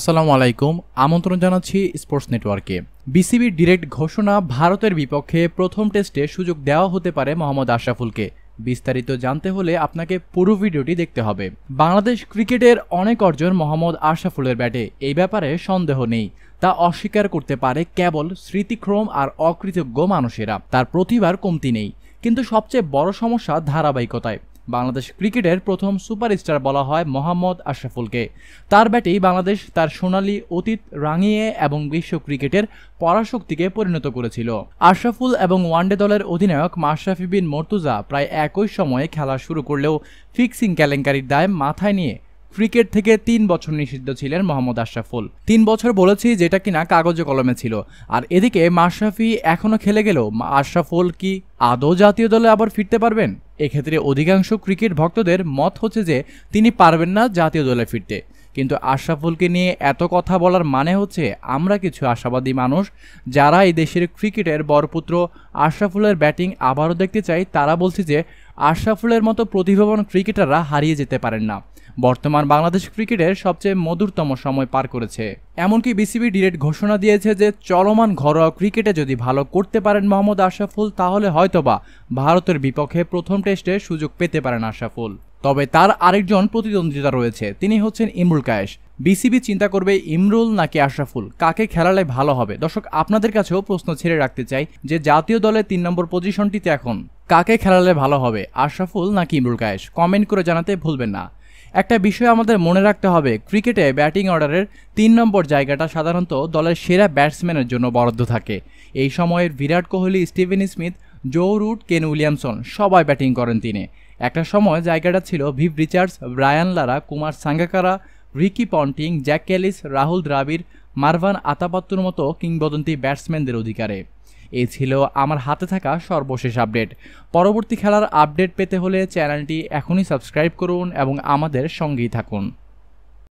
আসসালামু আলাইকুম আমন্ত্রণ জানাচ্ছি স্পোর্টস নেটওয়ার্কে বিসিবির ডিরেক্ট ঘোষণা ভারতের বিপক্ষে প্রথম টেস্টে সুযোগ দেওয়া হতে পারে মোহাম্মদ আশরাফুলকে বিস্তারিত জানতে হলে আপনাকে পুরো ভিডিওটি দেখতে হবে বাংলাদেশ ক্রিকেটের অনেক অর্জন মোহাম্মদ আশরাফুলের ব্যাটে এই ব্যাপারে সন্দেহ নেই তা অস্বীকার করতে পারে কেবল স্মৃতিক্রম আর অকৃতজ্ঞ মানুষেরা তার প্রতিভার কমতি নেই কিন্তু সবচেয়ে বড় সমস্যা ধারাবাহিকতায় বাংলাদেশ ক্রিকেটের প্রথম সুপারস্টার বলা হয় মোহাম্মদ আশরাফুলকে তার ব্যাটেই বাংলাদেশ তার সোনালি অতীত রাঙিয়ে এবং বিশ্ব ক্রিকেটের পরাশক্তিকে পরিণত করেছিল আশরাফুল এবং ওয়ানডে দলের অধিনায়ক মাশরাফি বিন মর্তুজা প্রায় একই সময়ে খেলা শুরু করলেও ফিক্সিং কেলেঙ্কারির দায় মাথায় নিয়ে ক্রিকেট থেকে তিন বছর নিষিদ্ধ ছিলেন মোহাম্মদ আশরাফুল তিন বছর বলেছি যেটা কিনা কাগজে কলমে ছিল আর এদিকে মাশরাফি এখনও খেলে গেলেও আশরাফুল কি আদৌ জাতীয় দলে আবার ফিরতে পারবেন এক্ষেত্রে অধিকাংশ ক্রিকেট ভক্তদের মত হচ্ছে যে তিনি পারবেন না জাতীয় দলে ফিরতে কিন্তু আশরাফুলকে নিয়ে এত কথা বলার মানে হচ্ছে আমরা কিছু আশাবাদী মানুষ যারা এই দেশের ক্রিকেটের বরপুত্র আশরাফুলের ব্যাটিং আবারও দেখতে চাই তারা বলছে যে আশরাফুলের মতো প্রতিভাবান ক্রিকেটাররা হারিয়ে যেতে পারেন না বর্তমান বাংলাদেশ ক্রিকেটের সবচেয়ে মধুরতম সময় পার করেছে এমনকি বিসিবি ডিরেক্ট ঘোষণা দিয়েছে যে চলমান ঘরোয়া ক্রিকেটে যদি ভালো করতে পারেন মোহাম্মদ আশরাফুল তাহলে হয়তোবা ভারতের বিপক্ষে প্রথম টেস্টে সুযোগ পেতে পারেন আশরাফুল তবে তার আরেকজন প্রতিদ্বন্দ্বিতা রয়েছে তিনি হচ্ছেন ইমরুল কায়েশ বিসিবি চিন্তা করবে ইমরুল নাকি আশরাফুল কাকে খেলালে ভালো হবে দর্শক আপনাদের কাছেও প্রশ্ন ছেড়ে রাখতে চাই যে জাতীয় দলের তিন নম্বর পজিশনটিতে এখন কাকে খেলালে ভালো হবে আশরাফুল নাকি ইমরুল কায়েস কমেন্ট করে জানাতে ভুলবেন না একটা বিষয় আমাদের মনে রাখতে হবে ক্রিকেটে ব্যাটিং অর্ডারের তিন নম্বর জায়গাটা সাধারণত দলের সেরা ব্যাটসম্যানের জন্য বরাদ্দ থাকে এই সময়ের Virat Kohli Steven Smith Joe Root Kane Williamson সবাই ব্যাটিং করেন তিনি একটা সময় জায়গাটা ছিল Viv Richards Brian Lara Kumar Sangakkara Ricky Ponting Jacques Kallis Rahul Dravid Marvan আতাপাত্তুর মতো কিংবদন্তি ব্যাটসম্যানদের অধিকারে এ ছিল আমার হাতে থাকা সর্বশেষ আপডেট পরবর্তী খেলার আপডেট পেতে হলে চ্যানেলটি এখনই সাবস্ক্রাইব করুন এবং আমাদের সঙ্গেই থাকুন